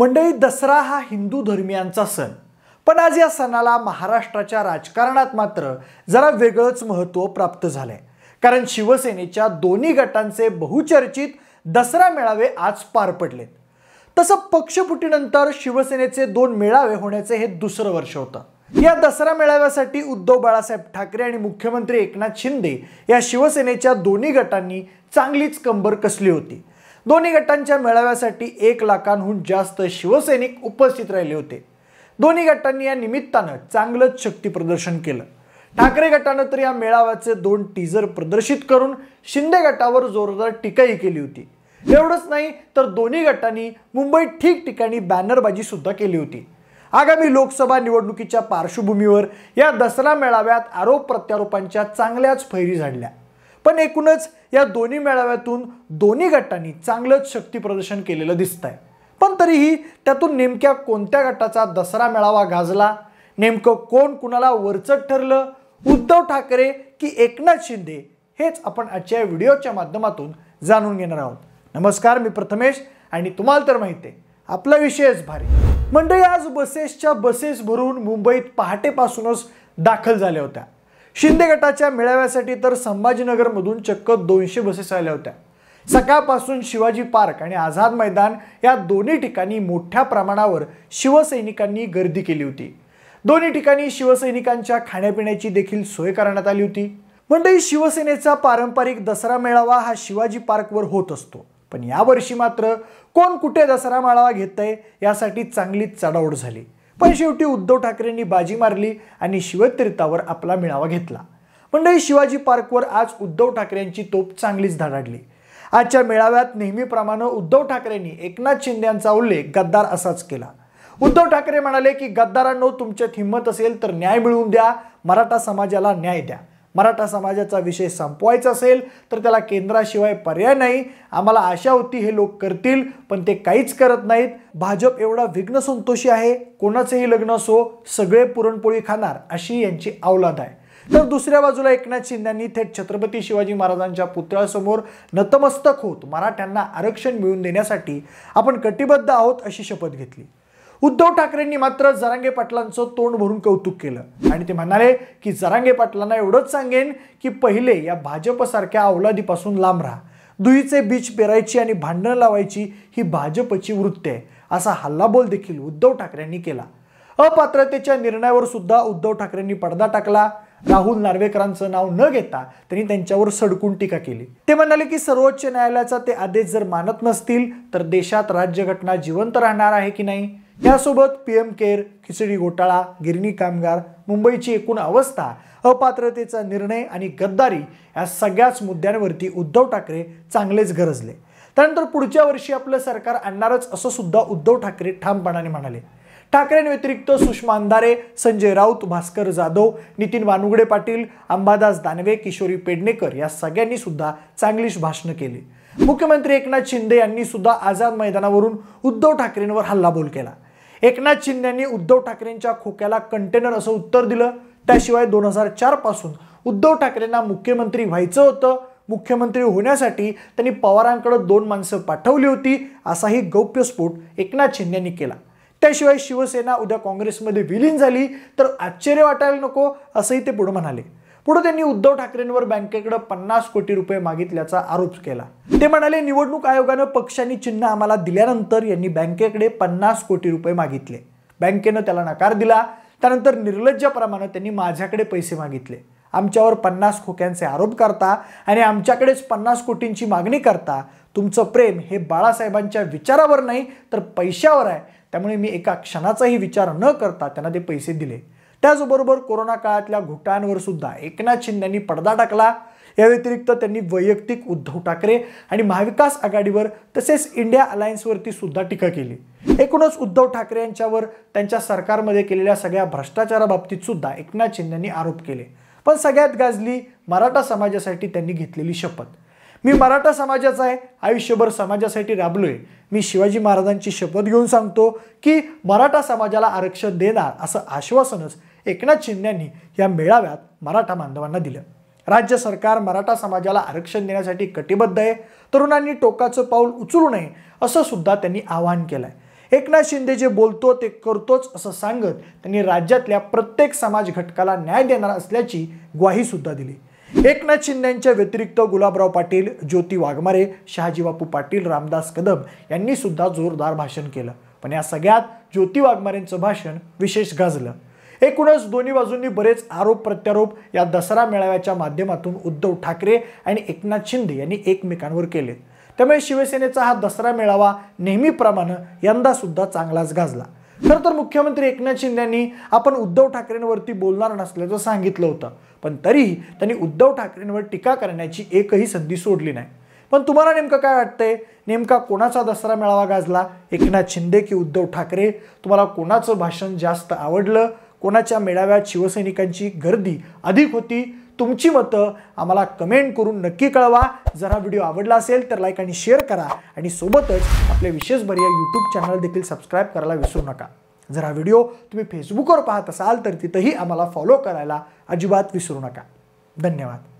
मंडळी दसरा हा हिंदू धर्मियांचा सण पण आज या सणाला महाराष्ट्राच्या राजकारणात मात्र जरा वेगळंच महत्त्व प्राप्त झालंय कारण शिवसेनेच्या दोन्ही गटांचे बहुचर्चित दसरा मेळावे आज पार पडलेत तसं पक्षफुटीनंतर शिवसेनेचे दोन मेळावे होण्याचे हे दुसरं वर्ष होतं या दसरा मेळाव्यासाठी उद्धव बाळासाहेब ठाकरे आणि मुख्यमंत्री एकनाथ शिंदे या शिवसेनेच्या दोन्ही गटांनी चांगलीच कंबर कसली होती दोन्ही गटांच्या मेळाव्यासाठी एक लाखांहून जास्त शिवसैनिक उपस्थित राहिले होते दोन्ही गटांनी या निमित्तानं चांगलंच शक्ती प्रदर्शन केलं ठाकरे गटानं तर या मेळाव्याचे दोन टीजर प्रदर्शित करून शिंदे गटावर जोरदार टीकाही केली होती एवढंच नाही तर दोन्ही गटांनी मुंबईत ठिकठिकाणी बॅनरबाजी सुद्धा केली होती आगामी लोकसभा निवडणुकीच्या पार्श्वभूमीवर या दसरा मेळाव्यात आरोप प्रत्यारोपांच्या चांगल्याच फैरी झाडल्या पण एकूणच या दोन्ही मेळाव्यातून दोन्ही गटांनी चांगलंच शक्ती प्रदर्शन केलेलं दिसत आहे पण तरीही त्यातून नेमक्या कोणत्या गटाचा दसरा मेळावा गाजला नेमकं कोण कुणाला वरचट ठरलं उद्धव ठाकरे की एकनाथ शिंदे हेच आपण आजच्या व्हिडिओच्या माध्यमातून जाणून घेणार आहोत नमस्कार मी प्रथमेश आणि तुम्हाला तर माहिती आहे आपला विषयच भारी मंडळी आज बसेसच्या बसेस भरून मुंबईत पहाटेपासूनच दाखल झाल्या होत्या शिंदे गटाच्या मेळाव्यासाठी तर संभाजीनगरमधून चक्क दोनशे बसेस आल्या होत्या सकाळपासून शिवाजी पार्क आणि आझाद मैदान या दोन्ही ठिकाणी मोठ्या प्रमाणावर शिवसैनिकांनी गर्दी केली होती दोन्ही ठिकाणी शिवसैनिकांच्या खाण्यापिण्याची देखील सोय करण्यात आली होती मंडळी शिवसेनेचा पारंपरिक दसरा मेळावा हा शिवाजी पार्कवर होत असतो पण यावर्षी मात्र कोण कुठे दसरा मेळावा घेत यासाठी चांगलीच चढाओढ झाली पण शेवटी उद्धव ठाकरेंनी बाजी मारली आणि शिवतीर्थावर आपला मेळावा घेतला मंडळी शिवाजी पार्कवर आज उद्धव ठाकरेंची तोप चांगलीच धडाडली आजच्या मेळाव्यात नेहमीप्रमाणे उद्धव ठाकरेंनी एकनाथ शिंदे यांचा उल्लेख गद्दार असाच केला उद्धव ठाकरे म्हणाले की गद्दारांनो तुमच्यात हिंमत असेल तर न्याय मिळवून द्या मराठा समाजाला न्याय द्या मराठा समाजाचा विषय संपवायचा असेल तर त्याला केंद्राशिवाय पर्याय नाही आम्हाला आशा होती हे लोक करतील पण ते काहीच करत नाहीत भाजप एवढा विघ्न संतोषी आहे कोणाचंही लग्न असो सगळे पुरणपोळी खाणार अशी यांची अवलाद आहे तर दुसऱ्या बाजूला एकनाथ शिंद्यांनी थेट छत्रपती शिवाजी महाराजांच्या पुतळ्यासमोर नतमस्तक होत मराठ्यांना आरक्षण मिळवून देण्यासाठी आपण कटिबद्ध आहोत अशी शपथ घेतली उद्धव ठाकरेंनी मात्र जरांगे पाटलांचं तोंड भरून कौतुक केलं आणि ते म्हणाले की जरांगे पाटलांना एवढंच सांगेन की पहिले या भाजपसारख्या अवलादीपासून लांब राहा दुईचे बीच पेरायची आणि भांडणं लावायची ही भाजपची वृत्ती आहे असा हल्लाबोल देखील उद्धव ठाकरेंनी केला अपात्रतेच्या निर्णयावर सुद्धा उद्धव ठाकरेंनी पडदा टाकला राहुल नार्वेकरांचं नाव न घेता त्यांनी त्यांच्यावर सडकून टीका केली ते म्हणाले की सर्वोच्च न्यायालयाचा ते आदेश जर मानत नसतील तर देशात राज्यघटना जिवंत राहणार आहे की नाही यासोबत पी एम केअर खिचडी घोटाळा गिरणी कामगार मुंबईची एकूण अवस्था अपात्रतेचा निर्णय आणि गद्दारी या सगळ्याच मुद्द्यांवरती उद्धव ठाकरे चांगलेच गरजले त्यानंतर पुढच्या वर्षी आपलं सरकार आणणारच असं सुद्धा उद्धव ठाकरे ठामपणाने म्हणाले ठाकरेंव्यतिरिक्त सुषमा अंधारे संजय राऊत भास्कर जाधव नितीन वानुगडे पाटील अंबादास दानवे किशोरी पेडणेकर या सगळ्यांनी सुद्धा चांगलीच भाषणं केली मुख्यमंत्री एकनाथ शिंदे यांनी सुद्धा आझाद मैदानावरून उद्धव ठाकरेंवर हल्लाबोल केला एकनाथ यांनी उद्धव ठाकरेंच्या खोक्याला कंटेनर असं उत्तर दिलं त्याशिवाय दोन हजार चार पासून उद्धव ठाकरेंना मुख्यमंत्री व्हायचं होतं मुख्यमंत्री होण्यासाठी त्यांनी पवारांकडे दोन माणसं पाठवली होती असाही गौप्यस्फोट एकनाथ यांनी केला त्याशिवाय शिवसेना उद्या काँग्रेसमध्ये विलीन झाली तर आश्चर्य वाटायला नको असंही ते पुढे म्हणाले पुढे त्यांनी उद्धव ठाकरेंवर बँकेकडे पन्नास कोटी रुपये मागितल्याचा आरोप केला ते म्हणाले निवडणूक आयोगानं पक्षांनी चिन्ह आम्हाला दिल्यानंतर यांनी बँकेकडे पन्नास कोटी रुपये मागितले बँकेनं त्याला नकार दिला त्यानंतर निर्लज्जप्रमाणे त्यांनी माझ्याकडे पैसे मागितले आमच्यावर पन्नास खोक्यांचे आरोप करता आणि आमच्याकडेच पन्नास कोटींची मागणी करता तुमचं प्रेम हे बाळासाहेबांच्या विचारावर नाही तर पैशावर आहे त्यामुळे मी एका क्षणाचाही विचार न करता त्यांना ते पैसे दिले त्याचबरोबर कोरोना काळातल्या घोटाळ्यांवर सुद्धा एकनाथ शिंदेंनी पडदा टाकला या व्यतिरिक्त त्यांनी वैयक्तिक उद्धव ठाकरे आणि महाविकास आघाडीवर तसेच इंडिया अलायन्सवरती सुद्धा टीका केली एकूणच उद्धव ठाकरे यांच्यावर त्यांच्या सरकारमध्ये केलेल्या सगळ्या भ्रष्टाचाराबाबतीत सुद्धा एकनाथ शिंदेंनी आरोप केले पण सगळ्यात गाजली मराठा समाजासाठी त्यांनी घेतलेली शपथ मी मराठा समाजाचा आहे आयुष्यभर समाजासाठी राबलोय मी शिवाजी महाराजांची शपथ घेऊन सांगतो की मराठा समाजाला आरक्षण देणार असं आश्वासनच एकनाथ यांनी या मेळाव्यात मराठा बांधवांना दिलं राज्य सरकार मराठा समाजाला आरक्षण देण्यासाठी कटिबद्ध आहे तरुणांनी टोकाचं पाऊल उचलू नये असं सुद्धा त्यांनी आवाहन केलं एकनाथ शिंदे जे बोलतो ते करतोच असं सांगत त्यांनी राज्यातल्या प्रत्येक समाज घटकाला न्याय देणार असल्याची ग्वाही सुद्धा दिली एकनाथ यांच्या व्यतिरिक्त गुलाबराव पाटील ज्योती वाघमारे शहाजीबापू पाटील रामदास कदम यांनी सुद्धा जोरदार भाषण केलं पण या सगळ्यात ज्योती वाघमारेंचं भाषण विशेष गाजलं एकूणच दोन्ही बाजूंनी बरेच आरोप प्रत्यारोप या दसरा मेळाव्याच्या माध्यमातून उद्धव ठाकरे आणि एकनाथ शिंदे यांनी एकमेकांवर केले त्यामुळे शिवसेनेचा हा दसरा मेळावा नेहमीप्रमाणे यंदा सुद्धा चांगलाच गाजला खरं तर मुख्यमंत्री एकनाथ शिंदे यांनी आपण उद्धव ठाकरेंवरती बोलणार नसल्याचं सांगितलं होतं पण तरीही त्यांनी उद्धव ठाकरेंवर टीका करण्याची एकही संधी सोडली नाही पण तुम्हाला नेमकं काय वाटतंय नेमका कोणाचा दसरा मेळावा गाजला एकनाथ शिंदे की उद्धव ठाकरे तुम्हाला कोणाचं भाषण जास्त आवडलं कोणाच्या मेळाव्यात शिवसैनिकांची गर्दी अधिक होती तुमची मतं आम्हाला कमेंट करून नक्की कळवा जर हा व्हिडिओ आवडला असेल तर लाईक आणि शेअर करा आणि सोबतच आपल्या विशेष भर या यूट्यूब चॅनल देखील सबस्क्राईब करायला विसरू नका जर हा व्हिडिओ तुम्ही फेसबुकवर पाहत असाल तर तिथंही आम्हाला फॉलो करायला अजिबात विसरू नका धन्यवाद